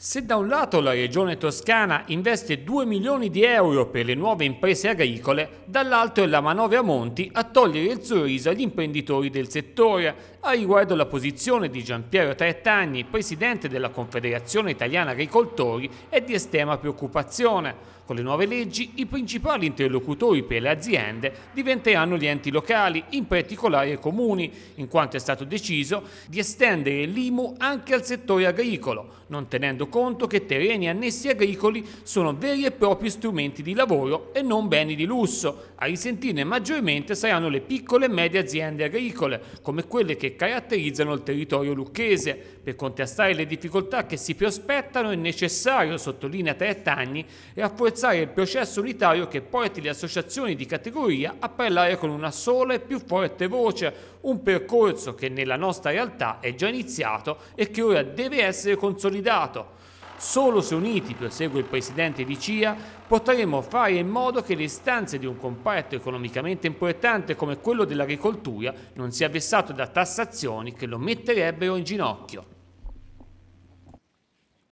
Se da un lato la regione toscana investe 2 milioni di euro per le nuove imprese agricole, dall'altro è la manovra Monti a togliere il sorriso agli imprenditori del settore. A riguardo la posizione di Giampiero Trettagni, presidente della Confederazione Italiana Agricoltori, è di estrema preoccupazione. Con le nuove leggi i principali interlocutori per le aziende diventeranno gli enti locali, in particolare i comuni, in quanto è stato deciso di estendere l'IMU anche al settore agricolo, non tenendo conto che terreni annessi agricoli sono veri e propri strumenti di lavoro e non beni di lusso. A risentirne maggiormente saranno le piccole e medie aziende agricole, come quelle che caratterizzano il territorio lucchese. Per contrastare le difficoltà che si prospettano è necessario, sottolinea Trettagni, rafforzare il processo unitario che porti le associazioni di categoria a parlare con una sola e più forte voce, un percorso che nella nostra realtà è già iniziato e che ora deve essere consolidato. Solo se uniti, prosegue il presidente di CIA, potremo fare in modo che le istanze di un comparto economicamente importante come quello dell'agricoltura non sia vessato da tassazioni che lo metterebbero in ginocchio.